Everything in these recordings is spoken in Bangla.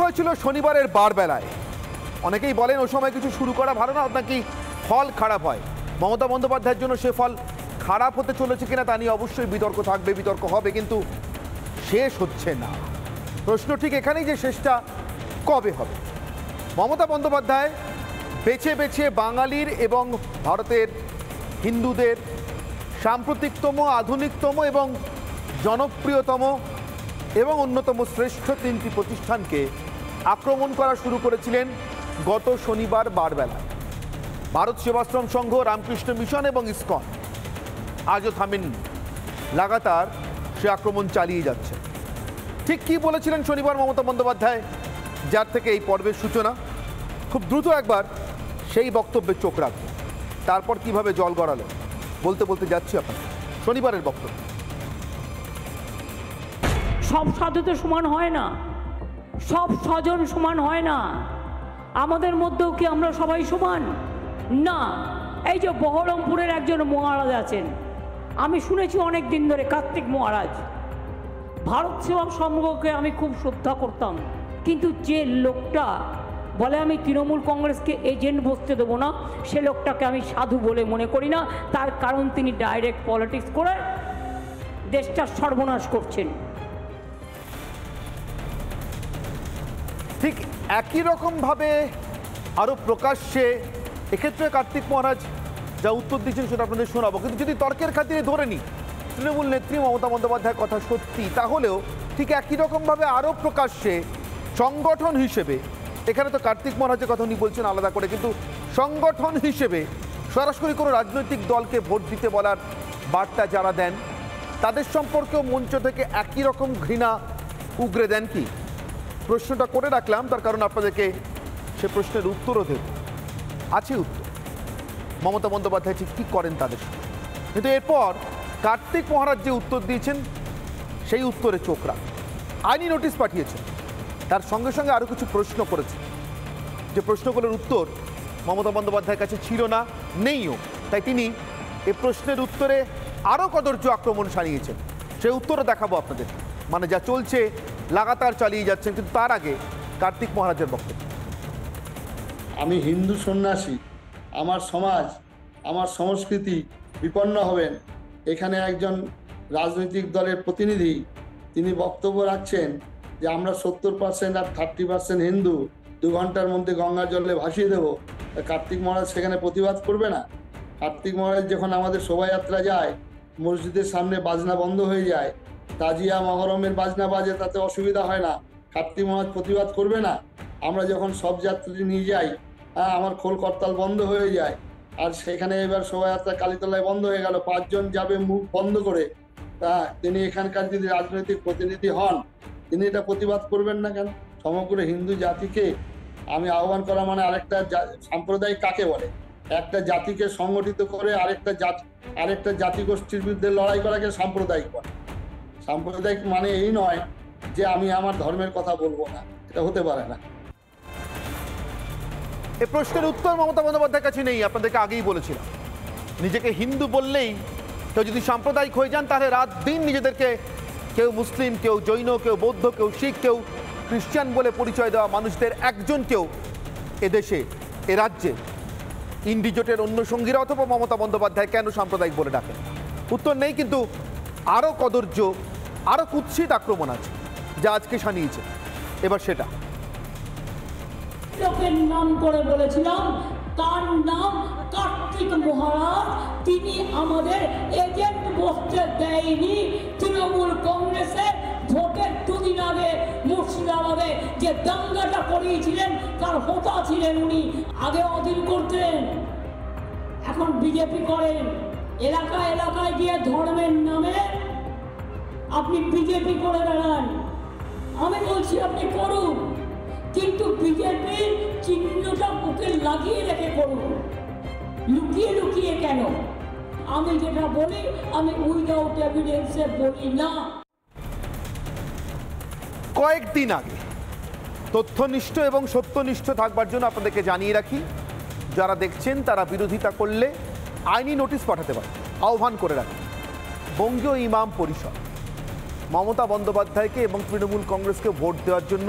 হয়েছিল শনিবারের বার বেলায় অনেকেই বলেন ওই সময় কিছু শুরু করা ভালো না নাকি ফল খারাপ হয় মমতা বন্দ্যোপাধ্যায়ের জন্য সে ফল খারাপ হতে চলেছে কিনা তা নিয়ে অবশ্যই বিতর্ক থাকবে বিতর্ক হবে কিন্তু শেষ হচ্ছে না প্রশ্ন ঠিক এখানেই যে শেষটা কবে হবে মমতা বন্দ্যোপাধ্যায় বেছে বেছে বাঙালির এবং ভারতের হিন্দুদের সাম্প্রতিকতম আধুনিকতম এবং জনপ্রিয়তম এবং অন্যতম শ্রেষ্ঠ তিনটি প্রতিষ্ঠানকে আক্রমণ করা শুরু করেছিলেন গত শনিবার বারবেলা ভারত সেবাশ্রম সংঘ রামকৃষ্ণ মিশন এবং ইস্কন আজও থামেননি লাগাতার সে আক্রমণ চালিয়ে যাচ্ছে ঠিক কি বলেছিলেন শনিবার মমতা বন্দ্যোপাধ্যায় যার থেকে এই পর্বের সূচনা খুব দ্রুত একবার সেই বক্তব্যে চোখ রাখবে তারপর কিভাবে জল গড়ালো বলতে বলতে যাচ্ছি আপনার শনিবারের বক্তব্য সব সাধুতে সমান হয় না সব স্বজন সমান হয় না আমাদের মধ্যেও কি আমরা সবাই সমান না এই যে বহরমপুরের একজন মহারাজ আছেন আমি শুনেছি অনেক দিন ধরে কার্তিক মহারাজ ভারত সেবক সংঘকে আমি খুব শ্রদ্ধা করতাম কিন্তু যে লোকটা বলে আমি তৃণমূল কংগ্রেসকে এজেন্ট বসতে দেবো না সে লোকটাকে আমি সাধু বলে মনে করি না তার কারণ তিনি ডাইরেক্ট পলিটিক্স করে দেশটা সর্বনাশ করছেন ঠিক একই রকমভাবে আরও প্রকাশ্যে এক্ষেত্রে কার্তিক মহারাজ যা উত্তর দিচ্ছেন সেটা আপনাদের শোনাবো কিন্তু যদি তর্কের খাতিরে ধরে নিই তৃণমূল নেত্রী মমতা বন্দ্যোপাধ্যায়ের কথা সত্যি তাহলেও ঠিক একই রকমভাবে আরও প্রকাশ্যে সংগঠন হিসেবে এখানে তো কার্তিক মহারাজের কথা উনি বলছেন আলাদা করে কিন্তু সংগঠন হিসেবে সরাসরি কোনো রাজনৈতিক দলকে ভোট দিতে বলার বার্তা যারা দেন তাদের সম্পর্কেও মঞ্চ থেকে একই রকম ঘৃণা উগরে দেন কি প্রশ্নটা করে রাখলাম তার কারণ আপনাদেরকে সে প্রশ্নের উত্তরও দেব আছে উত্তর মমতা বন্দ্যোপাধ্যায় ঠিক কী করেন তাদের কিন্তু এরপর কার্তিক মহারাজ যে উত্তর দিয়েছেন সেই উত্তরে চোখ রাখ আইনি নোটিশ পাঠিয়েছেন তার সঙ্গে সঙ্গে আরও কিছু প্রশ্ন করেছে যে প্রশ্নগুলোর উত্তর মমতা বন্দ্যোপাধ্যায়ের কাছে ছিল না নেইও তাই তিনি এ প্রশ্নের উত্তরে আরও কদর্য আক্রমণ সারিয়েছেন সেই উত্তরও দেখাবো আপনাদের মানে যা চলছে লাগাতার চালিয়ে যাচ্ছেন কিন্তু তার আগে কার্তিক মহারাজের বক্তব্য আমি হিন্দু সন্ন্যাসী আমার সমাজ আমার সংস্কৃতি বিপন্ন হবেন এখানে একজন রাজনৈতিক দলের প্রতিনিধি তিনি বক্তব্য রাখছেন যে আমরা সত্তর পার্সেন্ট আর থার্টি পার্সেন্ট হিন্দু দু ঘন্টার মধ্যে গঙ্গার জলে ভাসিয়ে দেবো কার্তিক মহারাজ সেখানে প্রতিবাদ করবে না কার্তিক মহারাজ যখন আমাদের শোভাযাত্রা যায় মসজিদের সামনে বাজনা বন্ধ হয়ে যায় তাজিয়া মহরমের বাজনা বাজে তাতে অসুবিধা হয় না কার্তিক মহাজ প্রতিবাদ করবে না আমরা যখন সব যাত্রী নিয়ে যাই হ্যাঁ আমার খোল করতাল বন্ধ হয়ে যায় আর সেখানে এবার শোভাযাত্রা কালীতলায় বন্ধ হয়ে গেল পাঁচজন যাবে মুখ বন্ধ করে তা তিনি এখানকার যদি রাজনৈতিক প্রতিনিধি হন তিনি এটা প্রতিবাদ করবেন না কেন সমগ্র হিন্দু জাতিকে আমি আহ্বান করা মানে আরেকটা সাম্প্রদায়িক কাকে বলে একটা জাতিকে সংগঠিত করে আরেকটা জাতি আরেকটা জাতিগোষ্ঠীর বিরুদ্ধে লড়াই করাকে সাম্প্রদায়িক বলে সাম্প্রদায়িক মানে এই নয় যে আমি আমার ধর্মের কথা বলবো না এটা হতে পারে না এ প্রশ্নের উত্তর মমতা বন্দ্যোপাধ্যায়ের কাছে নেই আপনাদেরকে আগেই বলেছিলাম নিজেকে হিন্দু বললেই কেউ যদি সাম্প্রদায়িক হয়ে যান তাহলে রাত দিন নিজেদেরকে কেউ মুসলিম কেউ জৈন কেউ বৌদ্ধ কেউ শিখ কেউ খ্রিস্টান বলে পরিচয় দেওয়া মানুষদের একজনকেও এদেশে এ রাজ্যে ইন্ডিজোটের অন্য সঙ্গীরা অথবা মমতা বন্দ্যোপাধ্যায় কেন সাম্প্রদায়িক বলে ডাকেন উত্তর নেই কিন্তু আরও কদর্য আরো কুৎসিত আক্রমণ আছে যা আজকে সানিয়েছে এবার সেটা নাম করে বলেছিলাম তার নাম কার্তিক মহারাজ তিনি আমাদের এজেন্ট বসতে দেয়নি তৃণমূল কংগ্রেসের ভোটের দুদিন আগে মুর্শিদাবাদে যে দাঙ্গাটা করিয়েছিলেন তার হোতা ছিলেন উনি আগে অধীন করতেন এখন বিজেপি করেন এলাকা এলাকায় গিয়ে ধর্মের নামে আপনি বিজেপি করে বেড়ান আমি বলছি আপনি করুন কিন্তু বিজেপির চিহ্নটা বুকে লাগিয়ে রেখে করুন লুকিয়ে লুকিয়ে কেন আমি যেটা বলি আমি উইদাউট এভিডেন্সে বলি না কয়েকদিন আগে তথ্যনিষ্ঠ এবং সত্যনিষ্ঠ থাকবার জন্য আপনাদেরকে জানিয়ে রাখি যারা দেখছেন তারা বিরোধিতা করলে আইনি নোটিশ পাঠাতে পারে আহ্বান করে রাখেন বঙ্গীয় ইমাম পরিষদ মমতা বন্দ্যোপাধ্যায়কে এবং তৃণমূল কংগ্রেসকে ভোট দেওয়ার জন্য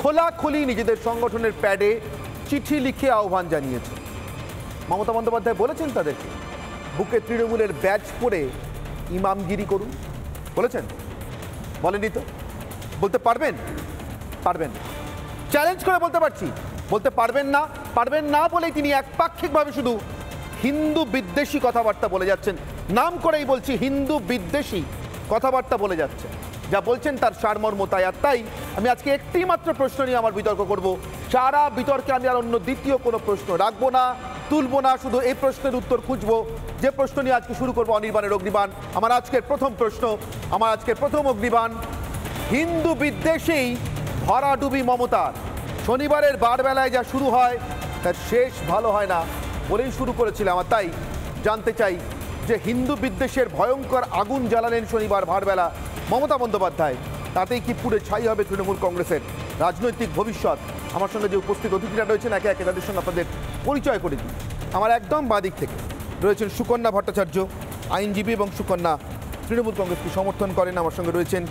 খোলাখুলি নিজেদের সংগঠনের প্যাডে চিঠি লিখে আহ্বান জানিয়েছে মমতা বন্দ্যোপাধ্যায় বলেছেন তাদেরকে বুকে তৃণমূলের ব্যাচ পরে ইমামগিরি করুন বলেছেন বলেনি তো বলতে পারবেন পারবেন চ্যালেঞ্জ করে বলতে পারছি বলতে পারবেন না পারবেন না বলেই তিনি একপাক্ষিকভাবে শুধু হিন্দু বিদ্বেষী কথাবার্তা বলে যাচ্ছেন নাম করেই বলছি হিন্দু বিদ্বেষী কথাবার্তা বলে যাচ্ছে যা বলছেন তার সারমর্ম তাই আর তাই আমি আজকে একটি মাত্র প্রশ্ন নিয়ে আমার বিতর্ক করব সারা বিতর্কে আমি আর অন্য দ্বিতীয় কোনো প্রশ্ন রাখবো না তুলব না শুধু এই প্রশ্নের উত্তর খুঁজব যে প্রশ্ন নিয়ে আজকে শুরু করবো অনির্বাণের অগ্নিবাণ আমার আজকের প্রথম প্রশ্ন আমার আজকের প্রথম অগ্নিবাণ হিন্দু বিদ্বেষেই ভরাডুবি মমতার শনিবারের বারবেলায় যা শুরু হয় তার শেষ ভালো হয় না বলেই শুরু করেছিলাম আর তাই জানতে চাই যে হিন্দু বিদ্বেষের ভয়ঙ্কর আগুন জ্বালালেন শনিবার ভারবেলা মমতা বন্দ্যোপাধ্যায় তাতেই কি পুরে ছাই হবে তৃণমূল কংগ্রেসের রাজনৈতিক ভবিষ্যৎ আমার সঙ্গে যে উপস্থিত অতিথিরা রয়েছেন একে একে তাদের সঙ্গে আপনাদের পরিচয় করে দিই আমার একদম বাদিক থেকে রয়েছেন সুকন্যা ভট্টাচার্য আইনজীবী এবং সুকন্যা তৃণমূল কংগ্রেসকে সমর্থন করেন আমার সঙ্গে রয়েছেন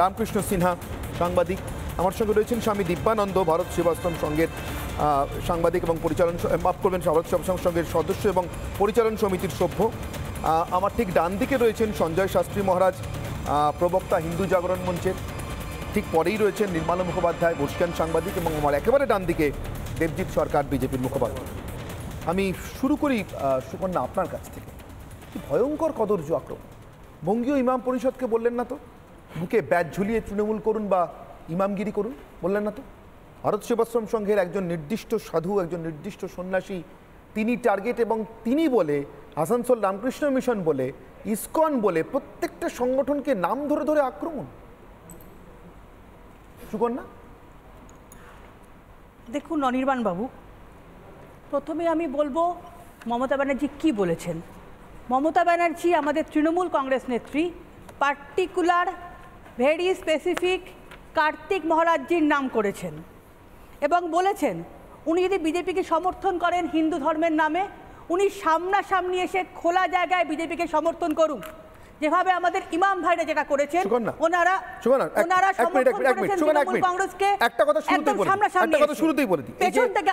রামকৃষ্ণ সিনহা সাংবাদিক আমার সঙ্গে রয়েছেন স্বামী দিব্যানন্দ ভারত সেবাশ্রম সংঘের সাংবাদিক এবং পরিচালন মাফ করবেন ভারত সঙ্গের সদস্য এবং পরিচালন সমিতির সভ্য আমার ঠিক ডান দিকে রয়েছেন সঞ্জয় শাস্ত্রী মহারাজ প্রবক্তা হিন্দু জাগরণ মঞ্চের ঠিক পরেই রয়েছেন নির্মলা মুখোপাধ্যায় বর্ষিয়ান সাংবাদিক এবং আমার একেবারে ডান দিকে দেবজিৎ সরকার বিজেপির মুখপাত্র আমি শুরু করি সুকন্যা আপনার কাছ থেকে ভয়ঙ্কর কদর্য আক্রমণ বঙ্গীয় ইমাম পরিষদকে বললেন না তো বুকে ব্যাট ঝুলিয়ে তৃণমূল করুন বা ইমামগিরি করুন বললেন না তো ভারত সেবাশ্রম সংঘের একজন নির্দিষ্ট সাধু একজন নির্দিষ্ট সন্ন্যাসী তিনি টার্গেট এবং তিনি বলে আসানসোল রামকৃষ্ণ মিশন বলে ইসকন বলে প্রত্যেকটা সংগঠনকে নাম ধরে ধরে আক্রমণ সুকন্যা দেখুন অনির্বাণ বাবু প্রথমে আমি বলবো মমতা ব্যানার্জি কি বলেছেন মমতা ব্যানার্জি আমাদের তৃণমূল কংগ্রেস নেত্রী পার্টিকুলার ভেরি স্পেসিফিক কার্তিক মহারাজ্যের নাম করেছেন এবং বলেছেন উনি যদি বিজেপিকে সমর্থন করেন হিন্দু ধর্মের নামে উনি সামনাসামনি এসে খোলা জায়গায় বিজেপিকে সমর্থন করুন যেভাবে আমাদের ইমাম ভাইরা যেটা করেছেন ওনারা ওনারা সমর্থন কংগ্রেসকে একটা কথা শুরুতেই বলে একটা কথা শুরুতেই বলে দিই পেছন থেকে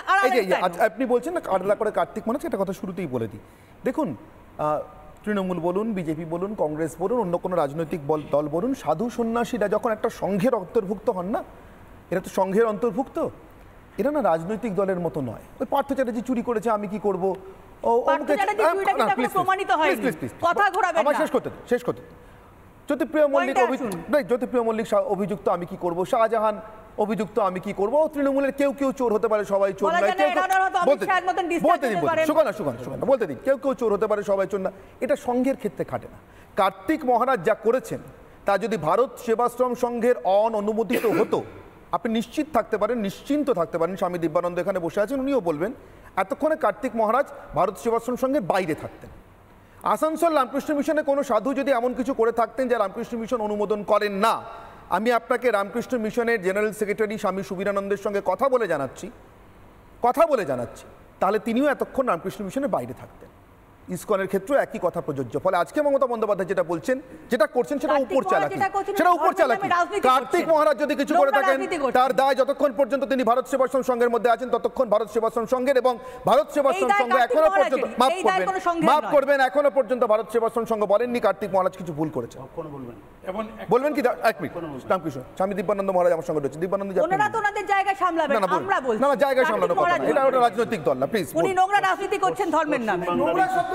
আচ্ছা, আপনি বলছেন না কাটলা করে কার্তিক মনে একটা কথা শুরুতেই বলে দিই দেখুন তৃণমূল বলুন বিজেপি বলুন কংগ্রেস বলুন অন্য কোনো রাজনৈতিক দল বলুন সাধু সন্ন্যাসীরা যখন একটা সংঘের অন্তর্ভুক্ত হন না এরা তো সংঘের অন্তর্ভুক্ত এরা না রাজনৈতিক দলের মতো নয় ওই পার্থ চ্যাটার্জি চুরি করেছে আমি কি করব জ্যোতিপ্রিয় মল্লিক জ্যোতিপ্রিয় মল্লিক অভিযুক্ত আমি কি শাহজাহান অভিযুক্ত আমি কি তৃণমূলের কেউ কেউ চোর হতে পারে সবাই চোর না বলতে দিন কেউ কেউ চোর হতে পারে সবাই চোর না এটা সংঘের ক্ষেত্রে খাটে না কার্তিক মহারাজ যা করেছেন তা যদি ভারত সেবাশ্রম সংঘের অন অনুমোদিত হতো আপনি নিশ্চিত থাকতে পারেন নিশ্চিন্ত থাকতে পারেন স্বামী দিব্যানন্দ এখানে বসে আছেন উনিও বলবেন এতক্ষণে কার্তিক মহারাজ ভারত সেবাশ্রম সঙ্গে বাইরে থাকতেন আসানসোল রামকৃষ্ণ মিশনে কোনো সাধু যদি এমন কিছু করে থাকতেন যা রামকৃষ্ণ মিশন অনুমোদন করেন না আমি আপনাকে রামকৃষ্ণ মিশনের জেনারেল সেক্রেটারি স্বামী সুবীরানন্দের সঙ্গে কথা বলে জানাচ্ছি কথা বলে জানাচ্ছি তাহলে তিনিও এতক্ষণ রামকৃষ্ণ মিশনের বাইরে থাকতেন ইসকনের ক্ষেত্রে একই কথা প্রযোজ্য ফলে আজকে মমতা বন্দ্যোপাধ্যায় যেটা বলছেন যেটা করছেন সেটা উপর চালাকি সেটা মানে উপর চালাকি কার্তিক মহারাজ যদি কিছু করে থাকেন তার দায় যতক্ষণ পর্যন্ত তিনি ভারত সেবাশ্রম সংঘের মধ্যে আছেন ততক্ষণ ভারত সেবাশ্রম সংঘের এবং ভারত সেবাশ্রম সংঘ এখনো পর্যন্ত মাফ করবেন মাফ করবেন এখনো পর্যন্ত ভারত সেবাশ্রম সংঘ বলেননি কার্তিক মহারাজ কিছু ভুল করেছে বলবেন বলবেন কি এক মিনিট নাম কিশোর স্বামী দীপানন্দ মহারাজ আমার সঙ্গে রয়েছে দিব্যানন্দ ওনারা তো ওনাদের জায়গা সামলাবেন আমরা বলছি না না জায়গা সামলানো কথা এটা ওটা রাজনৈতিক দল না প্লিজ উনি নোংরা রাজনীতি করছেন ধর্মের নামে নোংরা শব্দ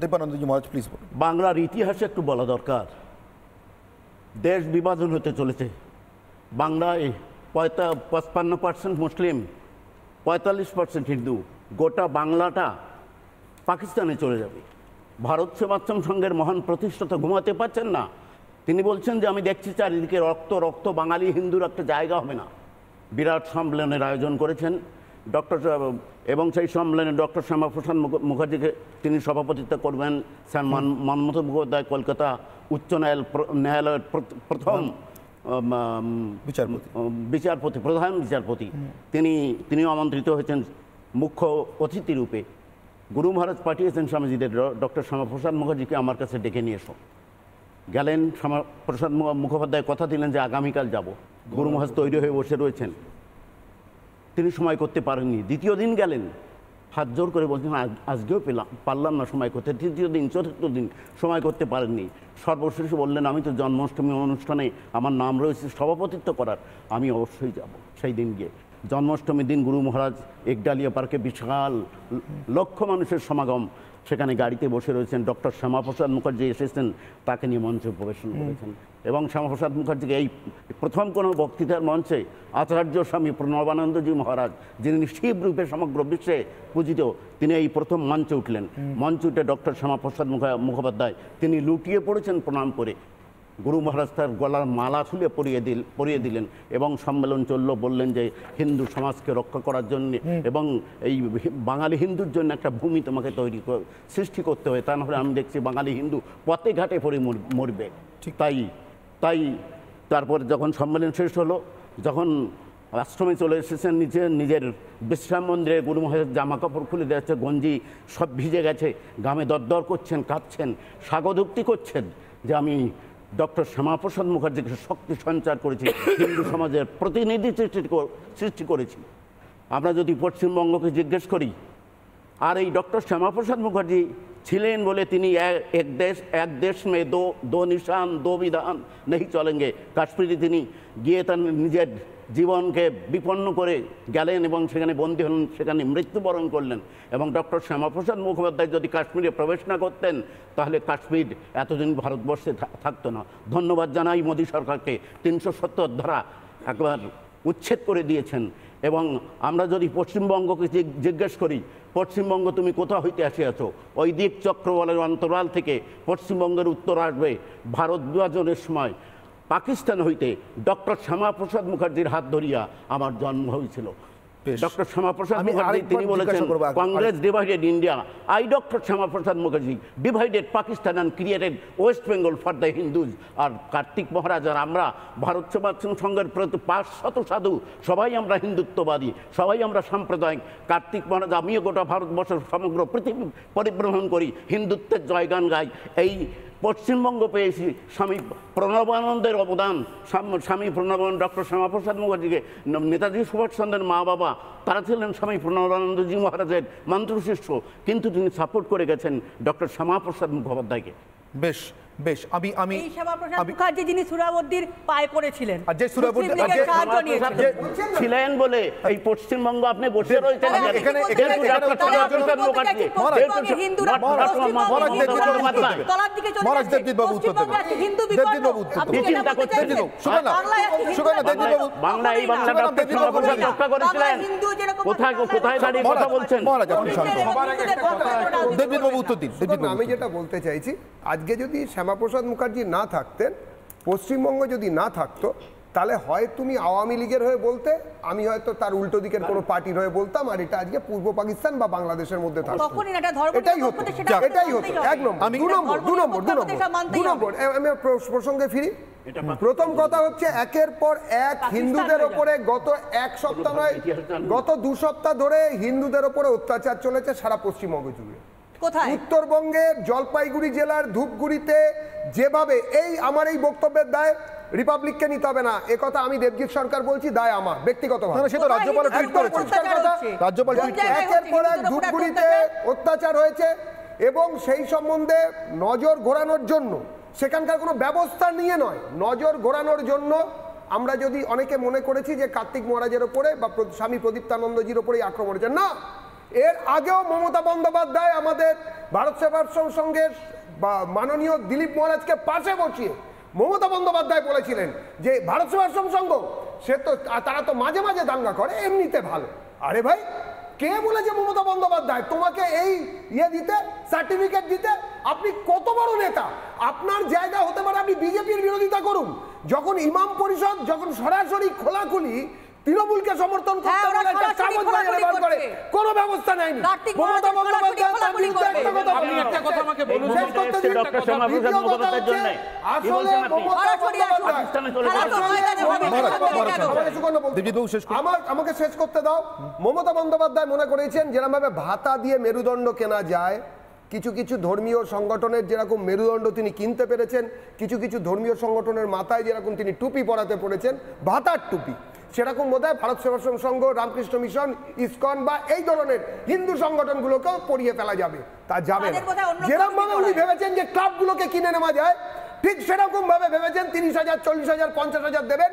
দেবানন্দজি মহারাজ প্লিজ বাংলার ইতিহাসে একটু বলা দরকার দেশ বিভাজন হতে চলেছে বাংলায় পঁয়তা পঁচপান্ন পার্সেন্ট মুসলিম পঁয়তাল্লিশ পার্সেন্ট হিন্দু গোটা বাংলাটা পাকিস্তানে চলে যাবে ভারত সেবাশ্রম সংঘের মহান প্রতিষ্ঠাতা ঘুমাতে পারছেন না তিনি বলছেন যে আমি দেখছি চারিদিকে রক্ত রক্ত বাঙালি হিন্দুর একটা জায়গা হবে না বিরাট সম্মেলনের আয়োজন করেছেন ডক্টর এবং সেই সম্মেলনে ডক্টর শ্যামাপ্রসাদ মুখার্জিকে তিনি সভাপতিত্ব করবেন স্যার মনমোহন মুখোপাধ্যায় কলকাতা উচ্চ ন্যায়ালয়ের প্রথম বিচারপতি বিচারপতি প্রধান বিচারপতি তিনি তিনি আমন্ত্রিত হয়েছেন মুখ্য অতিথি রূপে গুরু মহারাজ পাঠিয়েছেন স্বামীজিদের ডক্টর শ্যামাপ্রসাদ মুখার্জিকে আমার কাছে ডেকে নিয়ে এসো গেলেন শ্যামাপ্রসাদ মুখোপাধ্যায় কথা দিলেন যে আগামীকাল যাব গুরু মহারাজ তৈরি হয়ে বসে রয়েছেন তিনি সময় করতে পারেননি দ্বিতীয় দিন গেলেন হাত জোর করে বলছেন আজকেও পেলাম পারলাম না সময় করতে তৃতীয় দিন চতুর্থ দিন সময় করতে পারেননি সর্বশেষ বললেন আমি তো জন্মাষ্টমী অনুষ্ঠানে আমার নাম রয়েছে সভাপতিত্ব করার আমি অবশ্যই যাব সেই দিন গিয়ে জন্মাষ্টমীর দিন গুরু মহারাজ একডালিয়া পার্কে বিশাল লক্ষ মানুষের সমাগম সেখানে গাড়িতে বসে রয়েছেন ডক্টর শ্যামাপ্রসাদ মুখার্জি এসেছেন তাকে নিয়ে মঞ্চে প্রবেশন করেছেন এবং শ্যামাপ্রসাদ মুখার্জিকে এই প্রথম কোনো বক্তৃতার মঞ্চে আচার্য স্বামী প্রণবানন্দজি মহারাজ যিনি শিবরূপে সমগ্র বিশ্বে পূজিত তিনি এই প্রথম মঞ্চে উঠলেন মঞ্চে উঠে ডক্টর শ্যামাপ্রসাদ মুখোপাধ্যায় তিনি লুটিয়ে পড়েছেন প্রণাম করে গুরু মহারাজ তার গলার মালা ছুলে পরিয়ে দিল পরিয়ে দিলেন এবং সম্মেলন চলল বললেন যে হিন্দু সমাজকে রক্ষা করার জন্য এবং এই বাঙালি হিন্দুর জন্য একটা ভূমি তোমাকে তৈরি সৃষ্টি করতে হবে তা নাহলে আমি দেখছি বাঙালি হিন্দু পথে ঘাটে পড়ে মরবে ঠিক তাই তাই তারপর যখন সম্মেলন শেষ হলো যখন আশ্রমে চলে এসেছেন নিজে নিজের বিশ্রাম মন্দিরে গুরু মহারাজ জামা কাপড় খুলে দেওয়া গঞ্জি সব ভিজে গেছে গামে দরদর করছেন কাঁদছেন স্বাগতোক্তি করছেন যে আমি ডক্টর শ্যামাপ্রসাদ মুখার্জিকে শক্তি সঞ্চার করেছি হিন্দু সমাজের প্রতিনিধি সৃষ্টি সৃষ্টি করেছি আমরা যদি পশ্চিমবঙ্গকে জিজ্ঞেস করি আর এই ডক্টর শ্যামাপ্রসাদ মুখার্জি ছিলেন বলে তিনি এক দেশ এক দেশ মে দো দো নিশান দো বিধান নেই গে কাশ্মীরে তিনি গিয়ে তার নিজের জীবনকে বিপন্ন করে গেলেন এবং সেখানে বন্দী হলেন সেখানে মৃত্যুবরণ করলেন এবং ডক্টর শ্যামাপ্রসাদ মুখোপাধ্যায় যদি কাশ্মীরে প্রবেশ না করতেন তাহলে কাশ্মীর এতদিন ভারতবর্ষে থাকতো না ধন্যবাদ জানাই মোদী সরকারকে তিনশো সত্তর ধারা একবার উচ্ছেদ করে দিয়েছেন এবং আমরা যদি পশ্চিমবঙ্গকে জিজ্ঞেস করি পশ্চিমবঙ্গ তুমি কোথা হইতে আসিয়াছ ওই দিক চক্রবলের অন্তরাল থেকে পশ্চিমবঙ্গের উত্তর আসবে ভারত বিভাজনের সময় পাকিস্তান হইতে ডক্টর শ্যামাপ্রসাদ মুখার্জির হাত ধরিয়া আমার জন্ম হয়েছিল ডক্টর শ্যামাপ্রসাদ মুখার্জি তিনি বলেছেন Congress divided India I doctor Shyamaprasad Mukherjee divided Pakistan and created West Bengal for the Hindus আর কার্তিক মহারাজ আর আমরা ভারত সমাজ সংঘের প্রতি পাঁচ শত সাধু সবাই আমরা হিন্দুত্ববাদী সবাই আমরা সাম্প্রদায়িক কার্তিক মহারাজ আমিও গোটা ভারতবর্ষের সমগ্র পৃথিবী পরিভ্রমণ করি হিন্দুত্বের জয়গান গাই এই পশ্চিমবঙ্গ পেয়েছি স্বামী প্রণবানন্দের অবদান স্বামী প্রণবানন্দ ডক্টর শ্যামাপ্রসাদ মুখার্জিকে নেতাজি সুভাষচন্দ্রের মা বাবা তারা ছিলেন স্বামী প্রণবানন্দজি মহারাজের মন্ত্রশিষ্য কিন্তু তিনি সাপোর্ট করে গেছেন ডক্টর শ্যামাপ্রসাদ মুখোপাধ্যায়কে বেশ বেশ আমি আমি যিনি সুরাবর্দির পায়ে পড়েছিলেন যে ছিলেন বলে এই পশ্চিমবঙ্গ আপনি বসে রয়েছেন এখানে আমি যেটা বলতে চাইছি আজকে যদি শ্যাম শ্যামাপ্রসাদ মুখার্জি না থাকতেন পশ্চিমবঙ্গ যদি না থাকতো তাহলে হয় তুমি আওয়ামী লীগের হয়ে বলতে আমি হয়তো তার উল্টো দিকের কোনো পার্টির হয়ে বলতাম আর এটা আজকে পূর্ব পাকিস্তান বা বাংলাদেশের মধ্যে প্রসঙ্গে ফিরি প্রথম কথা হচ্ছে একের পর এক হিন্দুদের ওপরে গত এক সপ্তাহ নয় গত দু সপ্তাহ ধরে হিন্দুদের ওপরে অত্যাচার চলেছে সারা পশ্চিমবঙ্গ জুড়ে কোথায় উত্তরবঙ্গের জলপাইগুড়ি জেলার ধূপগুড়িতে যেভাবে এই আমার এই বক্তব্যের দায় রিপাবলিককে নিতে হবে না এ কথা আমি দেবজিৎ সরকার বলছি দায় আমার ব্যক্তিগত রাজ্যপাল রাজ্যপাল একের পর এক ধূপগুড়িতে অত্যাচার হয়েছে এবং সেই সম্বন্ধে নজর ঘোরানোর জন্য সেখানকার কোনো ব্যবস্থা নিয়ে নয় নজর ঘোরানোর জন্য আমরা যদি অনেকে মনে করেছি যে কার্তিক মহারাজের ওপরে বা স্বামী প্রদীপ্তানন্দজির ওপরেই আক্রমণ হয়েছে না এর আগেও মমতা বন্দ্যোপাধ্যায় আমাদের ভারত সেবার সঙ্গের মাননীয় দিলীপ মহারাজকে পাশে বসিয়ে মমতা বন্দ্যোপাধ্যায় বলেছিলেন যে ভারত সেবার সংসঙ্গ সে তো তারা তো মাঝে মাঝে দাঙ্গা করে এমনিতে ভালো আরে ভাই কে বলেছে মমতা বন্দ্যোপাধ্যায় তোমাকে এই ইয়ে দিতে সার্টিফিকেট দিতে আপনি কত বড় নেতা আপনার জায়গা হতে পারে আপনি বিজেপির বিরোধিতা করুন যখন ইমাম পরিষদ যখন সরাসরি খোলাখুলি তৃণমূলকে সমর্থন করতে হ্যাঁ, বলে ব্যবস্থা নাই মমতা আমাকে শেষ করতে দাও মমতা বন্দ্যোপাধ্যায় মনে করেছেন যেরকম ভাবে ভাতা দিয়ে মেরুদণ্ড কেনা যায় কিছু কিছু ধর্মীয় সংগঠনের যেরকম মেরুদণ্ড তিনি কিনতে পেরেছেন কিছু কিছু ধর্মীয় সংগঠনের মাথায় যেরকম তিনি টুপি পরাতে পড়েছেন ভাতার টুপি সেরকম বোধ হয় ভারত সেবাশ্রম সংঘ রামকৃষ্ণ মিশন ইস্কন বা এই ধরনের হিন্দু সংগঠনগুলোকেও পড়িয়ে ফেলা যাবে তা যাবে যেরকম ভাবে উনি ভেবেছেন যে ক্লাবগুলোকে কিনে নেওয়া যায় ঠিক সেরকম ভাবে ভেবেছেন তিরিশ হাজার চল্লিশ হাজার পঞ্চাশ হাজার দেবেন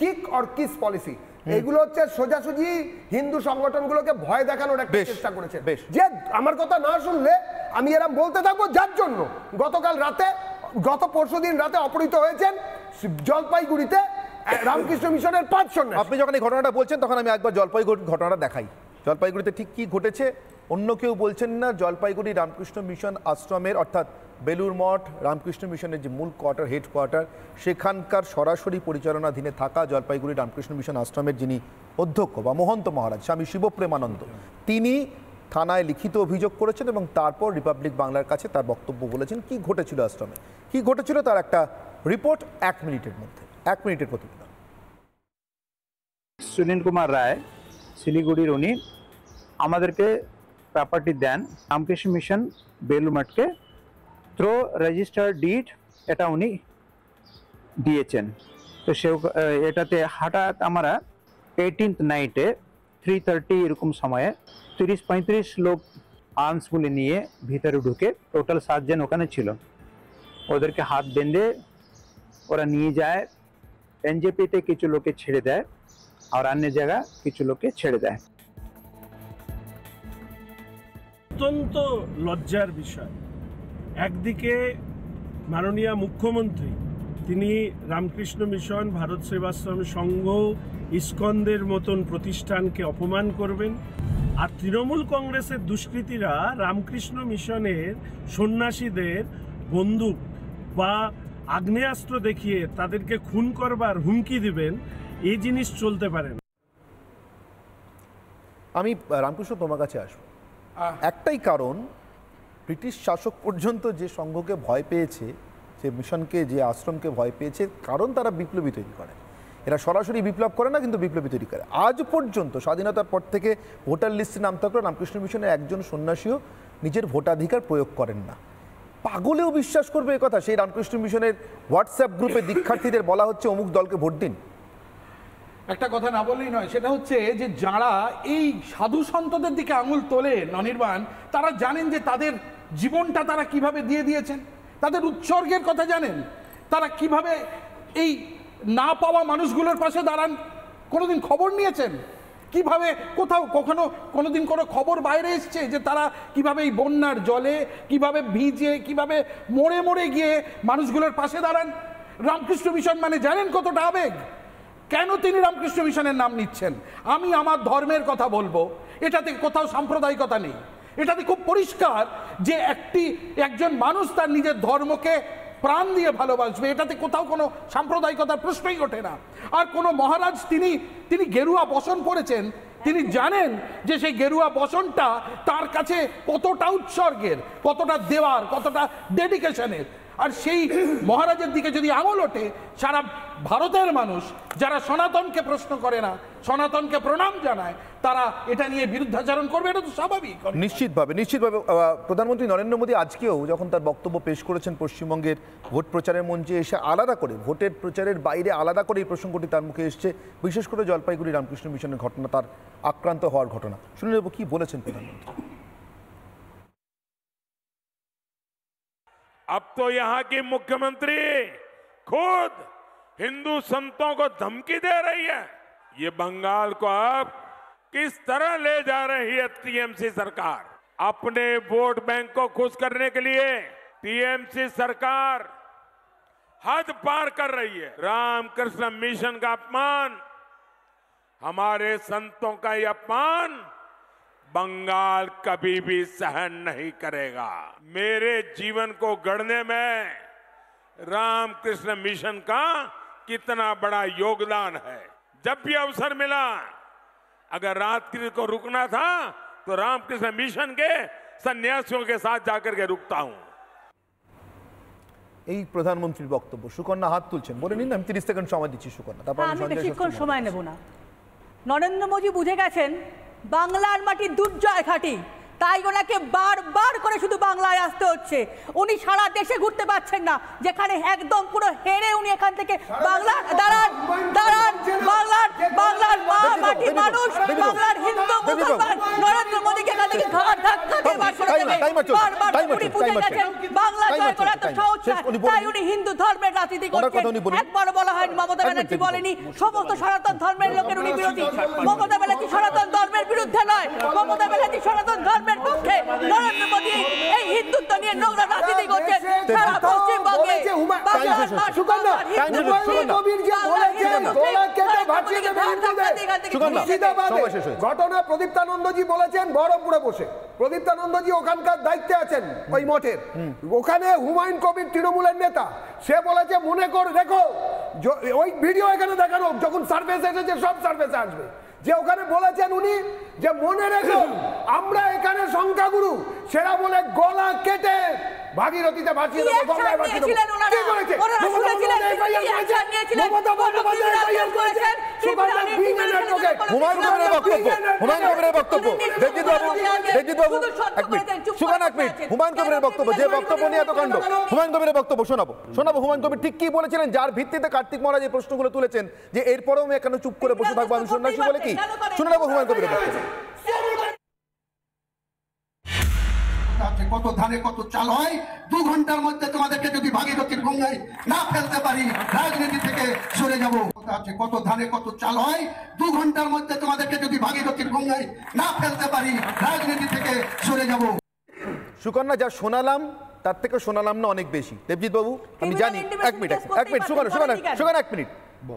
কিক অর কিস পলিসি এগুলো হচ্ছে সোজাসুজি হিন্দু সংগঠনগুলোকে ভয় দেখানোর একটা চেষ্টা করেছে যে আমার কথা না শুনলে আমি এরম বলতে থাকবো যার জন্য গতকাল রাতে গত পরশু দিন রাতে অপহৃত হয়েছেন জলপাইগুড়িতে রামকৃষ্ণ মিশনের পাঁচ সন্ন্যাস আপনি যখন এই ঘটনাটা বলছেন তখন আমি একবার জলপাইগুড়ি ঘটনাটা দেখাই জলপাইগুড়িতে ঠিক কি ঘটেছে অন্য কেউ বলছেন না জলপাইগুড়ি রামকৃষ্ণ মিশন আশ্রমের অর্থাৎ বেলুর মঠ রামকৃষ্ণ মিশনের যে মূল কোয়ার্টার হেডকোয়ার্টার সেখানকার সরাসরি পরিচালনাধীনে থাকা জলপাইগুড়ি রামকৃষ্ণ মিশন আশ্রমের যিনি অধ্যক্ষ বা মহন্ত মহারাজ স্বামী শিবপ্রেমানন্দ তিনি থানায় লিখিত অভিযোগ করেছেন এবং তারপর রিপাবলিক বাংলার কাছে তার বক্তব্য বলেছেন কি ঘটেছিল আশ্রমে কি ঘটেছিল তার একটা রিপোর্ট এক মিনিটের মধ্যে এক মিনিটের প্রতিবেদন সুনীল কুমার রায় শিলিগুড়ির উনি আমাদেরকে প্রপার্টি দেন রামকৃষ্ণ মিশন বেলুমাটকে থ্রো রেজিস্টার ডিড এটা উনি দিয়েছেন তো সে এটাতে হঠাৎ আমরা এইটিনথ নাইটে থ্রি থার্টি এরকম সময়ে তিরিশ পঁয়ত্রিশ লোক আর্মসগুলি নিয়ে ভিতরে ঢুকে টোটাল সাতজন ওখানে ছিল ওদেরকে হাত বেঁধে ওরা নিয়ে যায় এনজেপিতে কিছু লোকে ছেড়ে দেয় আর অন্য জায়গা কিছু লোকে ছেড়ে দেয় অত্যন্ত লজ্জার বিষয় একদিকে মাননীয় মুখ্যমন্ত্রী তিনি রামকৃষ্ণ মিশন ভারত সেবাশ্রম সংঘ ইস্কন্দের মতন প্রতিষ্ঠানকে অপমান করবেন আর তৃণমূল কংগ্রেসের দুষ্কৃতীরা রামকৃষ্ণ মিশনের সন্ন্যাসীদের বন্দুক বা আগ্নেয়াস্ত্র দেখিয়ে তাদেরকে খুন করবার হুমকি দিবেন এই জিনিস চলতে পারে না আমি রামকৃষ্ণ তোমার কাছে আসবো একটাই কারণ ব্রিটিশ শাসক পর্যন্ত যে সংঘকে ভয় পেয়েছে যে মিশনকে যে আশ্রমকে ভয় পেয়েছে কারণ তারা বিপ্লবী তৈরি করে এরা সরাসরি বিপ্লব করে না কিন্তু বিপ্লবী তৈরি করে আজ পর্যন্ত স্বাধীনতার পর থেকে ভোটার লিস্টে নাম থাকলেও রামকৃষ্ণ মিশনের একজন সন্ন্যাসীও নিজের ভোটাধিকার প্রয়োগ করেন না পাগলেও বিশ্বাস করবে এ কথা সেই রামকৃষ্ণ মিশনের হোয়াটসঅ্যাপ গ্রুপে দীক্ষার্থীদের বলা হচ্ছে অমুক দলকে ভোট দিন একটা কথা না বললেই নয় সেটা হচ্ছে যে যারা এই সাধু সন্তদের দিকে আঙুল তোলে ননির্বাণ তারা জানেন যে তাদের জীবনটা তারা কিভাবে দিয়ে দিয়েছেন তাদের উৎসর্গের কথা জানেন তারা কিভাবে এই না পাওয়া মানুষগুলোর পাশে দাঁড়ান কোনোদিন খবর নিয়েছেন কিভাবে কোথাও কখনো কোনোদিন কোনো খবর বাইরে এসছে যে তারা কিভাবে এই বন্যার জলে কিভাবে ভিজে কিভাবে মরে মরে গিয়ে মানুষগুলোর পাশে দাঁড়ান রামকৃষ্ণ মিশন মানে জানেন কতটা আবেগ কেন তিনি রামকৃষ্ণ মিশনের নাম নিচ্ছেন আমি আমার ধর্মের কথা বলবো এটাতে কোথাও সাম্প্রদায়িকতা নেই এটাতে খুব পরিষ্কার যে একটি একজন মানুষ তার নিজের ধর্মকে প্রাণ দিয়ে ভালোবাসবে এটাতে কোথাও কোনো সাম্প্রদায়িকতার প্রশ্নই ওঠে না আর কোনো মহারাজ তিনি তিনি গেরুয়া বসন পড়েছেন তিনি জানেন যে সেই গেরুয়া বসনটা তার কাছে কতটা উৎসর্গের কতটা দেওয়ার কতটা ডেডিকেশনের আর সেই মহারাজের দিকে যদি আঙুল ওঠে সারা ভারতের মানুষ যারা সনাতনকে প্রশ্ন করে না সনাতনকে প্রণাম জানায় তারা এটা নিয়ে বিরুদ্ধাচরণ করবে এটা তো স্বাভাবিক নিশ্চিতভাবে নিশ্চিতভাবে প্রধানমন্ত্রী নরেন্দ্র মোদী আজকেও যখন তার বক্তব্য পেশ করেছেন পশ্চিমবঙ্গের ভোট প্রচারের মঞ্চে এসে আলাদা করে ভোটের প্রচারের বাইরে আলাদা করে এই প্রসঙ্গটি তার মুখে এসছে বিশেষ করে জলপাইগুড়ি রামকৃষ্ণ মিশনের ঘটনা তার আক্রান্ত হওয়ার ঘটনা শুনে নেব কী বলেছেন প্রধানমন্ত্রী अब तो यहाँ की मुख्यमंत्री खुद हिंदू संतों को धमकी दे रही है ये बंगाल को अब किस तरह ले जा रही है टीएमसी सरकार अपने वोट बैंक को खुश करने के लिए टीएमसी सरकार हद पार कर रही है रामकृष्ण मिशन का अपमान हमारे संतों का ये अपमान बंगाल कभी भी सहन नहीं करेगा मेरे जीवन को गढ़ने में रामकृष्ण मिशन का कितना बड़ा योगदान है जब भी अवसर मिला अगर राजगीर को रुकना था तो रामकृष्ण मिशन के सन्यासियों के साथ जाकर के रुकता हूं এই প্রধানমন্ত্রীর বক্তব্য সুকন্যা হাত তুলছেন বলে নিন আমি তিরিশ সেকেন্ড সময় দিচ্ছি সুকন্যা তারপর আমি বেশিক্ষণ সময় নেব না নরেন্দ্র মোদী বুঝে গেছেন বাংলার মাটি দুর্জয় ঘাটি তাই ওনাকে বারবার করে শুধু বাংলায় আসতে হচ্ছে উনি সারা দেশে ঘুরতে পারছেন না যেখানে একদম পুরো হেরে উনি এখান থেকে বাংলার দাঁড়ান দাঁড়ান বাংলার বাংলার মা মাটি মানুষ বাংলার হিন্দু মুসলমান নরেন্দ্র মোদীকে এখান থেকে ঘাট ধাক্কা দিয়ে বাস করে দেবে বারবার উনি পুজো গেছেন বাংলা জয় করা তো সহজ না তাই উনি হিন্দু ধর্মের রাজনীতি করছেন একবার বলা হয়নি মমতা ব্যানার্জি বলেনি সমস্ত সনাতন ধর্মের লোকের উনি বিরোধী মমতা ব্যানার্জি সনাতন ধর্মের বিরুদ্ধে নয় মমতা ব্যানার্জি সনাতন ধর্ম ধর্মের পক্ষে নরেন্দ্র মোদী এই হিন্দুত্ব নিয়ে নোংরা রাজনীতি করছেন সারা পশ্চিমবঙ্গে ঘটনা প্রদীপ্তানন্দজি বলেছেন বহরমপুরে বসে প্রদীপ্তানন্দজি ওখানকার দায়িত্বে আছেন ওই মঠের ওখানে হুমায়ুন কবির তৃণমূলের নেতা সে বলেছে মনে কর দেখো ওই ভিডিও এখানে দেখানো যখন সার্ভেস এসেছে সব সার্ভেসে আসবে যে ওখানে বলেছেন উনি যে মনে রেখো আমরা এখানে সংখ্যাগুরু সেরা বলে গলা কেটে ভাগীরথীতে বক্তব্য বক্তব্য বক্তব্য যে বক্তব্য নিয়ে বক্তব্য ঠিক কি বলেছিলেন যার ভিত্তিতে কার্তিক মহারাজ এই প্রশ্নগুলো তুলেছেন যে এরপরেও আমি এখানে চুপ করে বসে থাকবো আমি সন্ন্যাসী বলে কি শুনে নেবো হুমায়ুন কত ধানে কত চাল হয় দু ঘন্টার মধ্যে তোমাদেরকে যদি ভাগে গঙ্গায় না ফেলতে পারি রাজনীতি থেকে সরে যাব আছে কত ধানে কত চাল হয় দু ঘন্টার মধ্যে তোমাদেরকে যদি গঙ্গায় না ফেলতে পারি রাজনীতি থেকে সরে যাব সুকন্যা যা শোনালাম তার থেকে শোনালাম না অনেক বেশি দেবজিৎ বাবু আমি জানি এক মিনিট এক মিনিট সুকন্যা সুকন্যা সুকন্যা এক মিনিট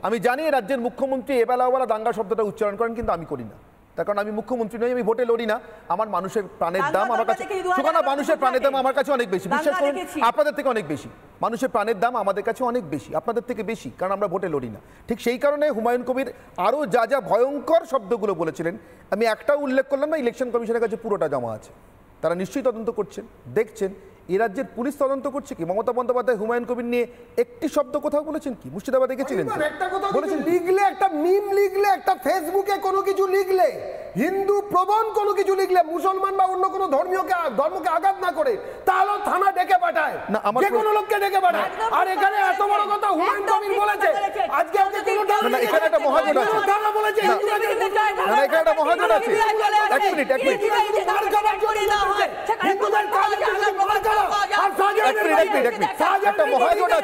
আমি জানি রাজ্যের মুখ্যমন্ত্রী এবেলাওয়ালা দাঙ্গা শব্দটা উচ্চারণ করেন কিন্তু আমি করি না তার কারণ আমি মুখ্যমন্ত্রী নই আমি ভোটে লড়ি না আমার মানুষের প্রাণের দাম আমার কাছে সুখানা মানুষের প্রাণের দাম আমার কাছে অনেক বেশি বিশ্বাস করুন আপনাদের থেকে অনেক বেশি মানুষের প্রাণের দাম আমাদের কাছে অনেক বেশি আপনাদের থেকে বেশি কারণ আমরা ভোটে লড়ি না ঠিক সেই কারণে হুমায়ুন কবির আরও যা যা ভয়ঙ্কর শব্দগুলো বলেছিলেন আমি একটাও উল্লেখ করলাম না ইলেকশন কমিশনের কাছে পুরোটা জমা আছে তারা নিশ্চয়ই তদন্ত করছেন দেখছেন এ রাজ্যের পুলিশ তদন্ত করছে কি মমতা বন্দ্যোপাধ্যায় হুমায়ুন কবির নিয়ে একটি শব্দ কোথাও বলেছেন কি মুর্শিদাবাদে গেছিলেন লিখলে একটা মিম লিখলে একটা ফেসবুকে কোনো কিছু লিখলে হিন্দু প্রবণ কোনো কিছু লিখলে মুসলমান বা অন্য কোনো ধর্মীয়কে ধর্মকে আঘাত না করে তাহলে থানা ডেকে পাঠায় না আমার যে কোনো লোককে ডেকে পাঠায় আর এখানে এত বড় কথা হুমায়ুন কবির বলেছে আজকে ওকে কোনো না এখানে একটা মহাজন আছে থানা বলেছে না এখানে একটা মহাজন আছে এক মিনিট এক মিনিট হিন্দুদের কাজ মল্লিকার্জুন